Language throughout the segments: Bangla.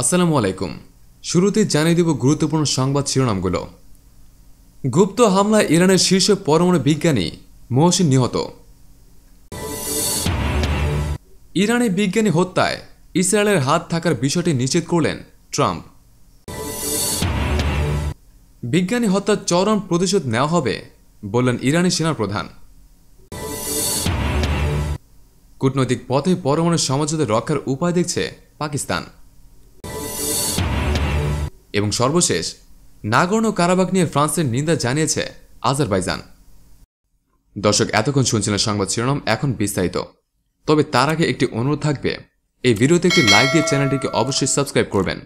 আসসালামু আলাইকুম শুরুতে জানিয়ে দেব গুরুত্বপূর্ণ সংবাদ শিরোনামগুলো গুপ্ত হামলা ইরানের শীর্ষ পরমাণু বিজ্ঞানী মহসিন নিহত ইরানে বিজ্ঞানী হত্যায় ইসরায়েলের হাত থাকার বিষয়টি নিশ্চিত করলেন ট্রাম্প বিজ্ঞানী হত্যার চরম প্রতিশোধ নেওয়া হবে বললেন ইরানি সেনার প্রধান কূটনৈতিক পথে পরমাণু সমঝোতা রক্ষার উপায় দেখছে পাকিস্তান এবং সর্বশেষ নাগর্ণ কারাবাগ নিয়ে ফ্রান্সের নিন্দা জানিয়েছে আজারবাইজান দর্শক এতক্ষণ শুনছিলেন সংবাদ শিরোনাম এখন বিস্তারিত তবে তার আগে একটি অনুরোধ থাকবে এই ভিডিওতে একটি লাইক দিয়ে চ্যানেলটিকে অবশ্যই সাবস্ক্রাইব করবেন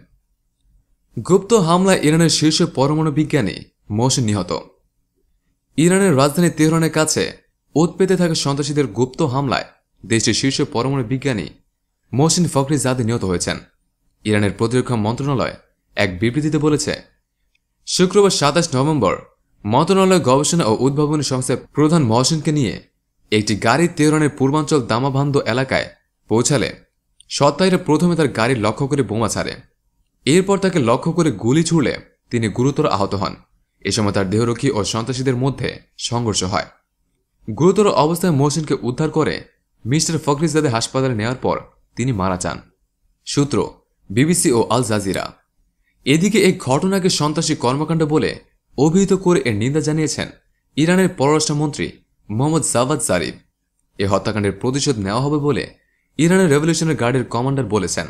গুপ্ত হামলা ইরানের শীর্ষ পরমাণু বিজ্ঞানী মোহসেন নিহত ইরানের রাজধানী তেহরানের কাছে পেতে থাকা সন্ত্রাসীদের গুপ্ত হামলায় দেশটির শীর্ষ পরমাণু বিজ্ঞানী মোহসিন ফখরি জাদে নিহত হয়েছেন ইরানের প্রতিরক্ষা মন্ত্রণালয় এক বিবৃতিতে বলেছে শুক্রবার সাতাশ নভেম্বর মন্ত্রণালয় গবেষণা ও উদ্ভাবনী সংস্থার প্রধান মহসিনকে নিয়ে একটি গাড়ি তেহরানের পূর্বাঞ্চল দামাভান্দ এলাকায় পৌঁছালে সত্তাহীরা প্রথমে তার গাড়ি লক্ষ্য করে বোমা ছাড়ে এরপর তাকে লক্ষ্য করে গুলি ছুড়লে তিনি গুরুতর আহত হন এ সময় তার দেহরক্ষী ও সন্ত্রাসীদের মধ্যে সংঘর্ষ হয় গুরুতর অবস্থায় মহসিনকে উদ্ধার করে মিস্টার ফখরিজাদে হাসপাতালে নেওয়ার পর তিনি মারা যান সূত্র বিবিসি ও আল জাজিরা এদিকে এই ঘটনাকে সন্ত্রাসী কর্মকাণ্ড বলে অভিহিত করে এর নিন্দা জানিয়েছেন ইরানের পররাষ্ট্রমন্ত্রী মোহাম্মদ জাভাদ জারিফ এ হত্যাকাণ্ডের প্রতিশোধ নেওয়া হবে বলে ইরানের রেভলিউশনের গার্ডের কমান্ডার বলেছেন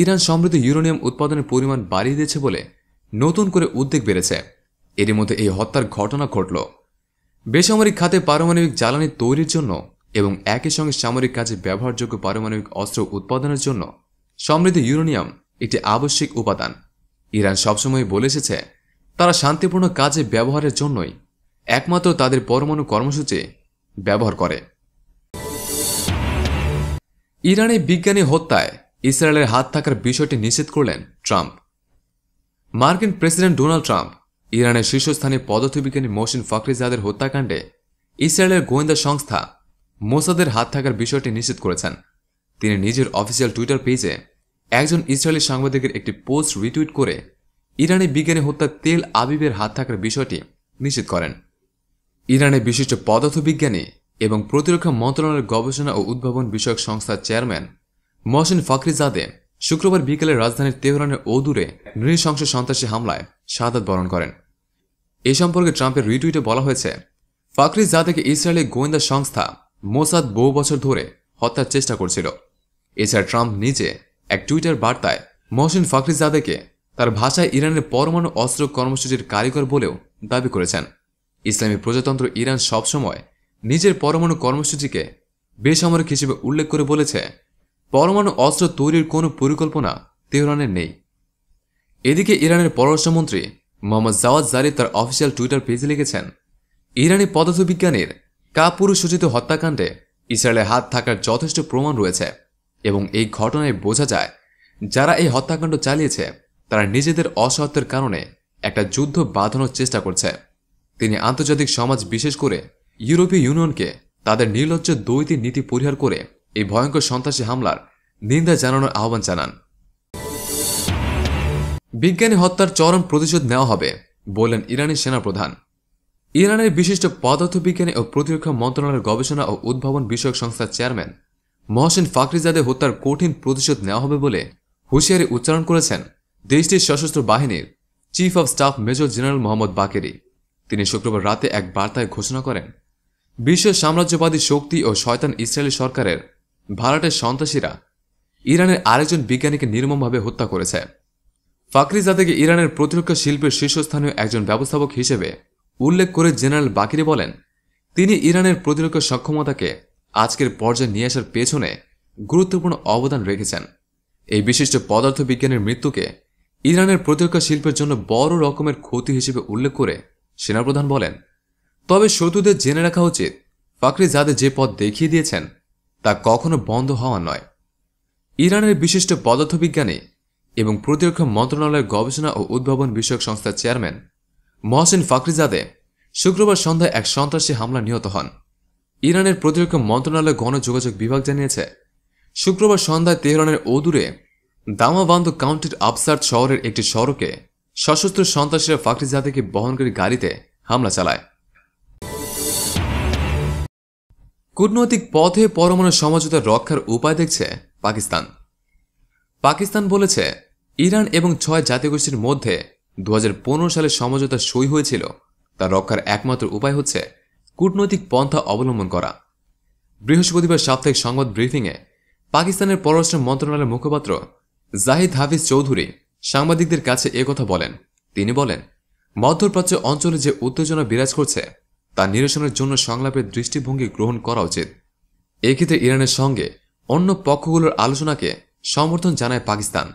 ইরান সমৃদ্ধ ইউরেনিয়াম উৎপাদনের পরিমাণ বাড়িয়ে দিয়েছে বলে নতুন করে উদ্বেগ বেড়েছে এরই মধ্যে এই হত্যার ঘটনা ঘটল বেসামরিক খাতে পারমাণবিক জ্বালানি তৈরির জন্য এবং একই সঙ্গে সামরিক কাজে ব্যবহারযোগ্য পারমাণবিক অস্ত্র উৎপাদনের জন্য সমৃদ্ধ ইউরেনিয়াম একটি আবশ্যিক উপাদান ইরান সবসময় বলে এসেছে তারা শান্তিপূর্ণ কাজে ব্যবহারের জন্যই একমাত্র তাদের পরমাণু কর্মসূচি ব্যবহার করে ইরানে বিজ্ঞানী হত্যায় ইসরায়েলের হাত থাকার বিষয়টি নিষেধ করলেন ট্রাম্প মার্কিন প্রেসিডেন্ট ডোনাল্ড ট্রাম্প ইরানের শীর্ষস্থানীয় পদার্থবিজ্ঞানী মোসিন ফখরিজাদের হত্যাকাণ্ডে ইসরায়েলের গোয়েন্দা সংস্থা মোসাদের হাত থাকার বিষয়টি নিশ্চিত করেছেন তিনি নিজের অফিসিয়াল টুইটার পেজে একজন ইসরায়েলি সাংবাদিকের একটি পোস্ট রিটুইট করে ইরানি বিজ্ঞানী হত্যা তেল আবিবের হাত থাকার বিষয়টি নিশ্চিত করেন ইরানের বিশিষ্ট পদার্থবিজ্ঞানী এবং প্রতিরক্ষা মন্ত্রণালয়ের গবেষণা ও উদ্ভাবন বিষয়ক সংস্থার চেয়ারম্যান মহসিন ফাকরিজাদে শুক্রবার বিকেলে রাজধানীর তেহরানের ওদূরে নৃশংস সন্ত্রাসী হামলায় সাদাত বরণ করেন এ সম্পর্কে ট্রাম্পের রিটুইটে বলা হয়েছে ফাকরি জাদেকে ইসরায়েলের গোয়েন্দা সংস্থা মোসাদ বহু বছর ধরে হত্যার চেষ্টা করছিল এছাড়া ট্রাম্প নিজে এক টুইটার বার্তায় মহসিন ফখরিজাদেকে তার ভাষায় ইরানের পরমাণু অস্ত্র কর্মসূচির কারিগর বলেও দাবি করেছেন ইসলামী প্রজাতন্ত্র ইরান সবসময় নিজের পরমাণু কর্মসূচিকে বেসামরিক হিসেবে উল্লেখ করে বলেছে পরমাণু অস্ত্র তৈরির কোনো পরিকল্পনা তেহরানের নেই এদিকে ইরানের পররাষ্ট্রমন্ত্রী মোহাম্মদ জাওয়াজ জারি তার অফিসিয়াল টুইটার পেজে লিখেছেন ইরানি পদার্থবিজ্ঞানীর কাপুরুষ সূচিত হত্যাকাণ্ডে ইসরায়েলের হাত থাকার যথেষ্ট প্রমাণ রয়েছে এবং এই ঘটনায় বোঝা যায় যারা এই হত্যাকাণ্ড চালিয়েছে তারা নিজেদের অসহত্বের কারণে একটা যুদ্ধ বাঁধানোর চেষ্টা করছে তিনি আন্তর্জাতিক সমাজ বিশেষ করে ইউরোপীয় ইউনিয়নকে তাদের নির্লজ্জ দৈতিক নীতি পরিহার করে এই ভয়ঙ্কর সন্ত্রাসী হামলার নিন্দা জানানোর আহ্বান জানান বিজ্ঞানী হত্যার চরম প্রতিশোধ নেওয়া হবে বললেন ইরানি সেনাপ্রধান ইরানের বিশিষ্ট পদার্থবিজ্ঞানী ও প্রতিরক্ষা মন্ত্রণালয়ের গবেষণা ও উদ্ভাবন বিষয়ক সংস্থার চেয়ারম্যান মহসেন ফাকরিজাদে হত্যার কঠিন প্রতিশোধ নেওয়া হবে বলে হুঁশিয়ারি উচ্চারণ করেছেন দেশটির সশস্ত্র বাহিনীর chief of staff major general Mohammad Bagheri তিনি শুক্রবার রাতে এক বার্তায় ঘোষণা করেন বিশ্ব সাম্রাজ্যবাদী শক্তি ও শয়তান ইসরায়েলি সরকারের ভারতের সন্ত্রাসীরা ইরানের আরেকজন বিজ্ঞানীকে নির্মমভাবে হত্যা করেছে ফাকরিজাদেকে ইরানের প্রতিরক্ষা শিল্পের শীর্ষস্থানীয় একজন ব্যবস্থাপক হিসেবে উল্লেখ করে জেনারেল বাকিরি বলেন তিনি ইরানের প্রতিরক্ষা সক্ষমতাকে আজকের পর্যায়ে নিয়ে আসার পেছনে গুরুত্বপূর্ণ অবদান রেখেছেন এই বিশিষ্ট পদার্থবিজ্ঞানের মৃত্যুকে ইরানের প্রতিরক্ষা শিল্পের জন্য বড় রকমের ক্ষতি হিসেবে উল্লেখ করে সেনাপ্রধান বলেন তবে শত্রুদের জেনে রাখা উচিত ফাকরি যাদের যে পথ দেখিয়ে দিয়েছেন তা কখনো বন্ধ হওয়া নয় ইরানের বিশিষ্ট পদার্থবিজ্ঞানী এবং প্রতিরক্ষা মন্ত্রণালয়ের গবেষণা ও উদ্ভাবন বিষয়ক সংস্থার চেয়ারম্যান মহসিন ফাকরিজাদে শুক্রবার সন্ধ্যায় এক সন্ত্রাসী হামলা নিহত হন ইরানের প্রতিরক্ষা মন্ত্রণালয় গণযোগাযোগ বিভাগ জানিয়েছে শুক্রবার সন্ধ্যায় তেহরানের অদূরে দামাবান্ধ কাউন্টির আবসার শহরের একটি সড়কে সশস্ত্র সন্ত্রাসীরা ফাকরি জাতিকে বহনকারী গাড়িতে হামলা চালায় কূটনৈতিক পথে পরমাণু সমঝোতা রক্ষার উপায় দেখছে পাকিস্তান পাকিস্তান বলেছে ইরান এবং ছয় জাতিগোষ্ঠীর মধ্যে দু সালে সমঝোতা সই হয়েছিল তা রক্ষার একমাত্র উপায় হচ্ছে কূটনৈতিক পন্থা অবলম্বন করা বৃহস্পতিবার সাপ্তাহিক সংবাদ ব্রিফিংয়ে পাকিস্তানের পররাষ্ট্র মন্ত্রণালয়ের মুখপাত্র জাহিদ হাফিজ চৌধুরী সাংবাদিকদের কাছে কথা বলেন তিনি বলেন মধ্যপ্রাচ্য অঞ্চলে যে উত্তেজনা বিরাজ করছে তা নিরসনের জন্য সংলাপের দৃষ্টিভঙ্গি গ্রহণ করা উচিত এক্ষেত্রে ইরানের সঙ্গে অন্য পক্ষগুলোর আলোচনাকে সমর্থন জানায় পাকিস্তান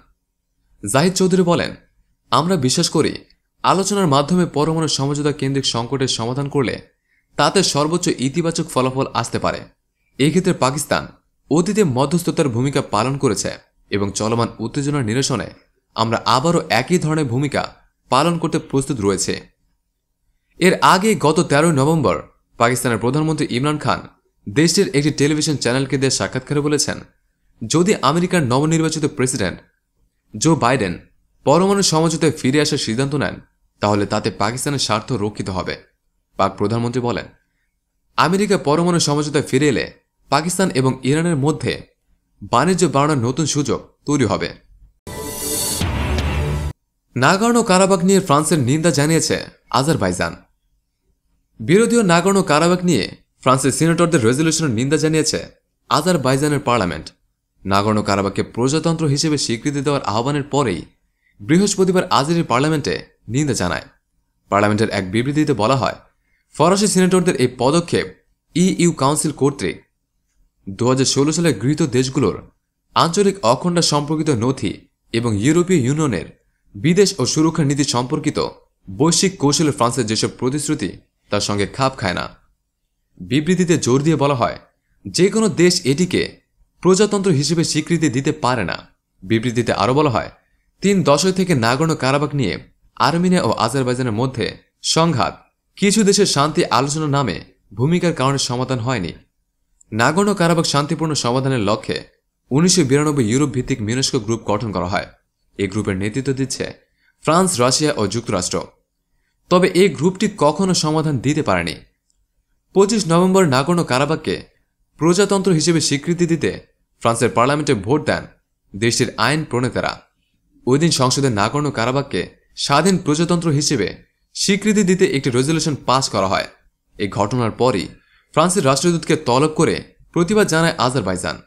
জাহিদ চৌধুরী বলেন আমরা বিশ্বাস করি আলোচনার মাধ্যমে পরমাণু সমঝোতা কেন্দ্রিক সংকটের সমাধান করলে তাতে সর্বোচ্চ ইতিবাচক ফলাফল আসতে পারে এক্ষেত্রে পাকিস্তান অতীতে মধ্যস্থতার ভূমিকা পালন করেছে এবং চলমান উত্তেজনার নিরসনে আমরা আবারও একই ধরনের ভূমিকা পালন করতে প্রস্তুত রয়েছে এর আগে গত তেরোই নভেম্বর পাকিস্তানের প্রধানমন্ত্রী ইমরান খান দেশটির একটি টেলিভিশন চ্যানেলকে দিয়ে সাক্ষাৎকারে বলেছেন যদি আমেরিকার নবনির্বাচিত প্রেসিডেন্ট জো বাইডেন পরমাণু সমঝোতায় ফিরে আসার সিদ্ধান্ত নেন তাহলে তাতে পাকিস্তানের স্বার্থ রক্ষিত হবে পাক প্রধানমন্ত্রী বলেন আমেরিকা পরমাণু সমঝোতায় ফিরে এলে পাকিস্তান এবং ইরানের মধ্যে বাণিজ্য বাড়ানোর নতুন সুযোগ তৈরি হবে নাগর্ণ কারাবাগ নিয়ে ফ্রান্সের নিন্দা জানিয়েছে আজারবাইজান বিরোধীয় নাগর্ণ কারাবাগ নিয়ে ফ্রান্সের সিনেটরদের রেজলিউশনের নিন্দা জানিয়েছে আজারবাইজানের পার্লামেন্ট নাগর্ণ কারাবাগকে প্রজাতন্ত্র হিসেবে স্বীকৃতি দেওয়ার আহ্বানের পরেই বৃহস্পতিবার আজেরি পার্লামেন্টে নিন্দা জানায় পার্লামেন্টের এক বিবৃতিতে বলা হয় ফরাসি সিনেটরদের এই পদক্ষেপ ইইউ কাউন্সিল কর্তৃক দু সালে গৃহীত দেশগুলোর আঞ্চলিক অখণ্ডা সম্পর্কিত নথি এবং ইউরোপীয় ইউনিয়নের বিদেশ ও সুরক্ষা নীতি সম্পর্কিত বৈশ্বিক কৌশলে ফ্রান্সের যেসব প্রতিশ্রুতি তার সঙ্গে খাপ খায় না বিবৃতিতে জোর দিয়ে বলা হয় যে কোনো দেশ এটিকে প্রজাতন্ত্র হিসেবে স্বীকৃতি দিতে পারে না বিবৃতিতে আরও বলা হয় তিন দশক থেকে নাগর্ণ কারাবাক নিয়ে আর্মেনিয়া ও আজারবাইজানের মধ্যে সংঘাত কিছু দেশে শান্তি আলোচনা নামে ভূমিকার কারণে সমাধান হয়নি নাগর্ণ কারাবাক শান্তিপূর্ণ সমাধানের লক্ষ্যে উনিশশো বিরানব্বই ইউরোপ ভিত্তিক মিউনেস্কো গ্রুপ গঠন করা হয় এই গ্রুপের নেতৃত্ব দিচ্ছে ফ্রান্স রাশিয়া ও যুক্তরাষ্ট্র তবে এই গ্রুপটি কখনো সমাধান দিতে পারেনি পঁচিশ নভেম্বর নাগর্ণ কারাবাককে প্রজাতন্ত্র হিসেবে স্বীকৃতি দিতে ফ্রান্সের পার্লামেন্টে ভোট দেন দেশটির আইন প্রণেতারা ওই দিন সংসদে নাগর্ণ কারাবাককে স্বাধীন প্রজাতন্ত্র হিসেবে স্বীকৃতি দিতে একটি রেজলিউশন পাস করা হয় এই ঘটনার পরই ফ্রান্সের রাষ্ট্রদূতকে তলব করে প্রতিবাদ জানায় আজারবাইজান